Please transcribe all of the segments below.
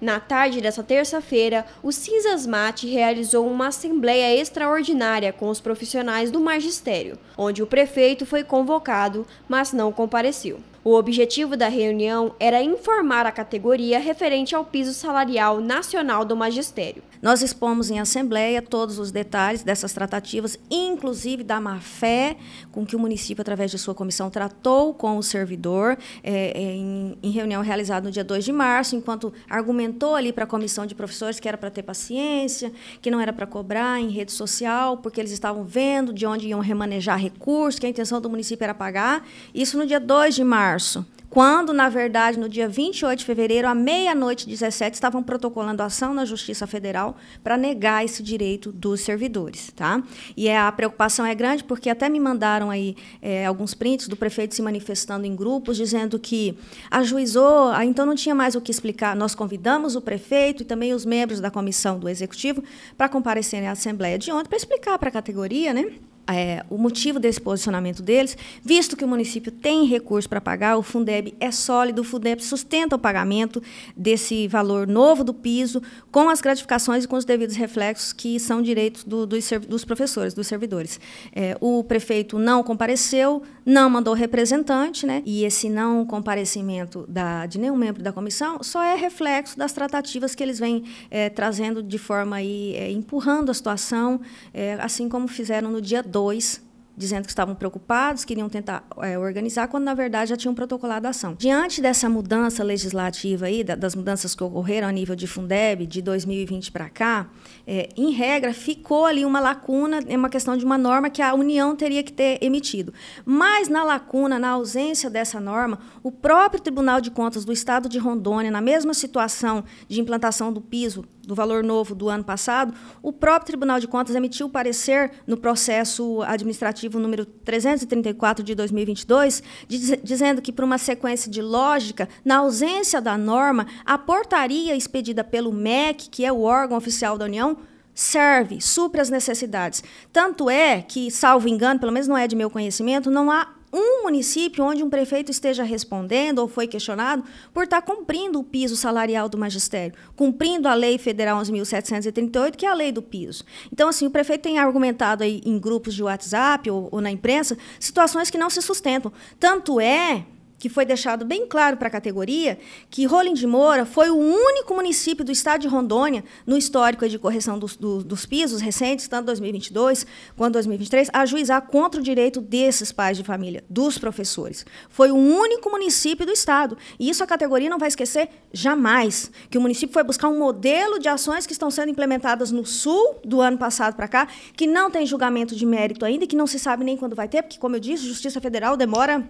Na tarde dessa terça-feira, o Cinzas Mate realizou uma assembleia extraordinária com os profissionais do magistério, onde o prefeito foi convocado, mas não compareceu. O objetivo da reunião era informar a categoria referente ao piso salarial nacional do magistério. Nós expomos em assembleia todos os detalhes dessas tratativas, inclusive da má-fé com que o município, através de sua comissão, tratou com o servidor é, em, em, reunião realizada no dia 2 de março, enquanto argumentou ali para a comissão de professores que era para ter paciência, que não era para cobrar em rede social, porque eles estavam vendo de onde iam remanejar recursos, que a intenção do município era pagar. Isso no dia 2 de março março, quando, na verdade, no dia 28 de fevereiro, à meia-noite 17, estavam protocolando ação na Justiça Federal para negar esse direito dos servidores. Tá? E é, a preocupação é grande, porque até me mandaram aí é, alguns prints do prefeito se manifestando em grupos, dizendo que ajuizou, ah, então não tinha mais o que explicar. Nós convidamos o prefeito e também os membros da comissão do Executivo para comparecerem à Assembleia de ontem para explicar para a categoria, né? é, o motivo desse posicionamento deles, visto que o município tem recurso para pagar, o Fundeb é sólido, o Fundeb sustenta o pagamento desse valor novo do piso, com as gratificações e com os devidos reflexos que são direitos do, dos, professores, dos servidores. É, o prefeito não compareceu, não mandou representante, né? E esse não comparecimento da, de nenhum membro da comissão só é reflexo das tratativas que eles vêm é, trazendo de forma aí, é, empurrando a situação, é, assim como fizeram no dia 2 dizendo que estavam preocupados, queriam tentar é, organizar, quando na verdade já tinham protocolado a ação. Diante dessa mudança legislativa aí, da, das mudanças que ocorreram a nível de Fundeb de 2020 para cá, é, em regra ficou ali uma lacuna, é uma questão de uma norma que a União teria que ter emitido. Mas na lacuna, na ausência dessa norma, o próprio Tribunal de Contas do Estado de Rondônia, na mesma situação de implantação do piso do valor novo do ano passado, o próprio Tribunal de Contas emitiu parecer no processo administrativo número 334 de 2022, diz, dizendo que, por uma sequência de lógica, na ausência da norma, a portaria expedida pelo MEC, que é o órgão oficial da União, serve, supre as necessidades. Tanto é que, salvo engano, pelo menos não é de meu conhecimento, não há um município onde um prefeito esteja respondendo ou foi questionado por estar tá cumprindo o piso salarial do magistério, cumprindo a Lei Federal 11.738, que é a lei do piso. Então, assim, o prefeito tem argumentado aí em grupos de WhatsApp ou, ou na imprensa situações que não se sustentam. Tanto é que foi deixado bem claro para a categoria que Rolim de Moura foi o único município do estado de Rondônia, no histórico de correção dos, do, dos pisos recentes, tanto 2022 quanto 2023, a juizar contra o direito desses pais de família, dos professores. Foi o único município do estado. E isso a categoria não vai esquecer jamais, que o município foi buscar um modelo de ações que estão sendo implementadas no sul do ano passado para cá, que não tem julgamento de mérito ainda, que não se sabe nem quando vai ter, porque, como eu disse, Justiça Federal demora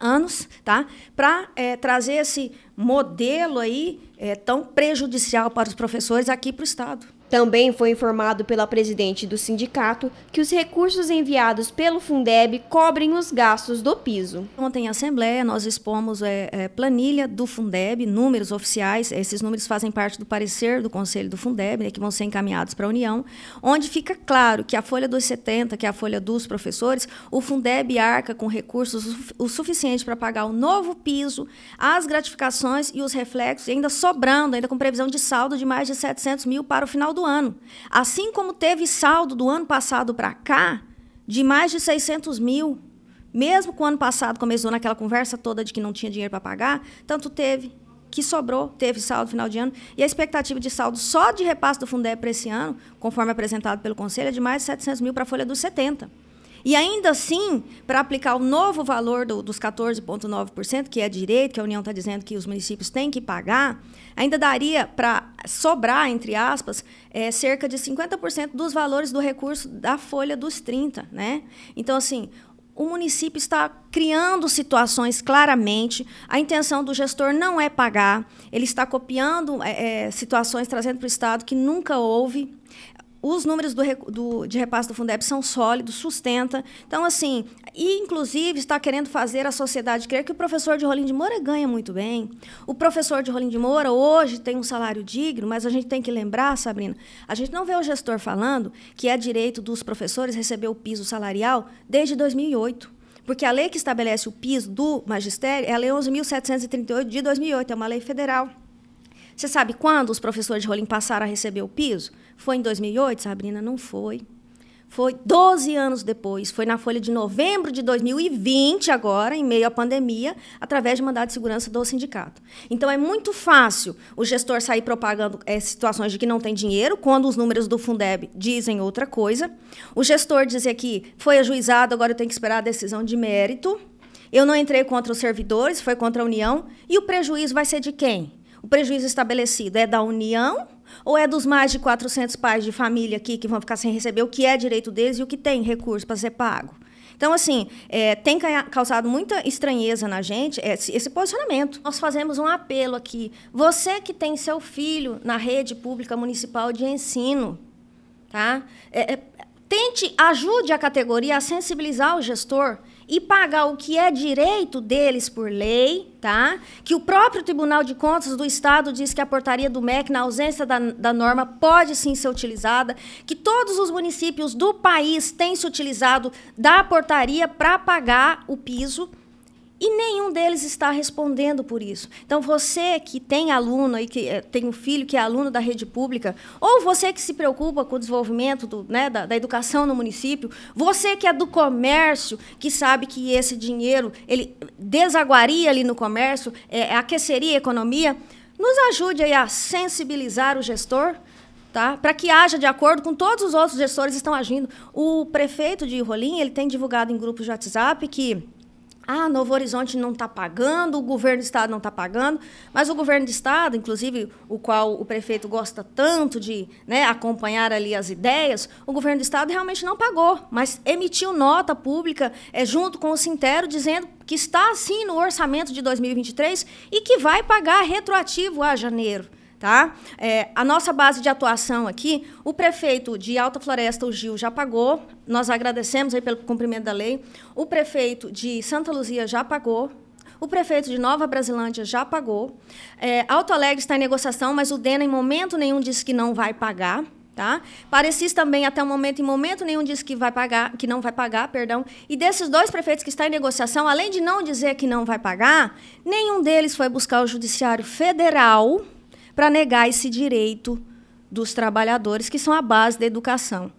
anos, tá? Para é, eh, trazer esse modelo aí é, tão prejudicial para os professores aqui para o Estado. Também foi informado pela presidente do sindicato que os recursos enviados pelo Fundeb cobrem os gastos do piso. Ontem, em Assembleia, nós expomos é, é, planilha do Fundeb, números oficiais, esses números fazem parte do parecer do Conselho do Fundeb, né, que vão ser encaminhados para a União, onde fica claro que a folha dos 70, que é a folha dos professores, o Fundeb arca com recursos o suficiente para pagar o novo piso, as gratificações e os reflexos, e ainda sobrando, ainda com previsão de saldo de mais de 700 mil para o final do ano. Assim como teve saldo do ano passado para cá de mais de 600 mil. Mesmo que o ano passado começou naquela conversa toda de que não tinha dinheiro para pagar, tanto teve que sobrou, teve saldo no final de ano, e a expectativa de saldo só de repasse do Fundeb para esse ano, conforme apresentado pelo Conselho, é de mais de 700 mil para a folha dos 70. E ainda assim, para aplicar o novo valor do, dos 14,9%, que é direito, que a União está dizendo que os municípios têm que pagar, ainda daria para sobrar, entre aspas, é, cerca de 50% dos valores do recurso da folha dos 30. Né? Então, assim, o município está criando situações claramente. A intenção do gestor não é pagar, ele está copiando é, é situações, trazendo para o Estado que nunca houve. Os números do, do, de repasse do Fundeb são sólidos, sustenta. Então, assim, e inclusive está querendo fazer a sociedade crer que o professor de Rolim de Moura ganha muito bem. O professor de Rolim de Moura hoje tem um salário digno, mas a gente tem que lembrar, Sabrina, a gente não vê o gestor falando que é direito dos professores receber o piso salarial desde 2008. Porque a lei que estabelece o piso do magistério é a Lei 11.738 de 2008, é uma lei federal. Você sabe quando os professores de Rolim passaram a receber o piso? Foi em 2008, Sabrina? Não foi. Foi 12 anos depois, foi na folha de novembro de 2020, agora, em meio à pandemia, através de mandado de segurança do sindicato. Então é muito fácil o gestor sair propagando é, situações de que não tem dinheiro, quando os números do Fundeb dizem outra coisa. O gestor dizer que foi ajuizado, agora eu tenho que esperar a decisão de mérito. Eu não entrei contra os servidores, foi contra a União. E o prejuízo vai ser de quem? o prejuízo estabelecido é da União ou é dos mais de 400 pais de família aqui que vão ficar sem receber o que é direito deles e o que tem recurso para ser pago? Então, assim, é, tem causado muita estranheza na gente esse, esse, posicionamento. Nós fazemos um apelo aqui. Você que tem seu filho na rede pública municipal de ensino, tá? É, é, tente, ajude a categoria a sensibilizar o gestor e pagar o que é direito deles por lei, tá? Que o próprio Tribunal de Contas do Estado diz que a portaria do MEC, na ausência da, da norma, pode sim ser utilizada, que todos os municípios do país têm se utilizado da portaria para pagar o piso. E nenhum deles está respondendo por isso. Então, você que tem aluno e que eh, tem um filho que é aluno da rede pública, ou você que se preocupa com o desenvolvimento do, né, da, da, educação no município, você que é do comércio, que sabe que esse dinheiro ele desaguaria ali no comércio, é, é aqueceria a economia, nos ajude a sensibilizar o gestor Tá? Para que haja de acordo com todos os outros gestores que estão agindo. O prefeito de Rolim, ele tem divulgado em grupos de WhatsApp que ah, Novo Horizonte não está pagando, o governo do estado não está pagando, mas o governo do estado, inclusive o qual o prefeito gosta tanto de né, acompanhar ali as ideias, o governo do estado realmente não pagou, mas emitiu nota pública é, junto com o Sintero dizendo que está assim no orçamento de 2023 e que vai pagar retroativo a janeiro. Tá? É, a nossa base de atuação aqui, o prefeito de Alta Floresta, o Gil, já pagou. Nós agradecemos aí pelo cumprimento da lei. O prefeito de Santa Luzia já pagou. O prefeito de Nova Brasilândia já pagou. É, Alto Alegre está em negociação, mas o DENA em momento nenhum disse que não vai pagar. Tá? Parecis também, até o momento, em momento nenhum disse que vai pagar, que não vai pagar, perdão. E desses dois prefeitos que estão em negociação, além de não dizer que não vai pagar, nenhum deles foi buscar o Judiciário Federal para negar esse direito dos trabalhadores, que são a base da educação.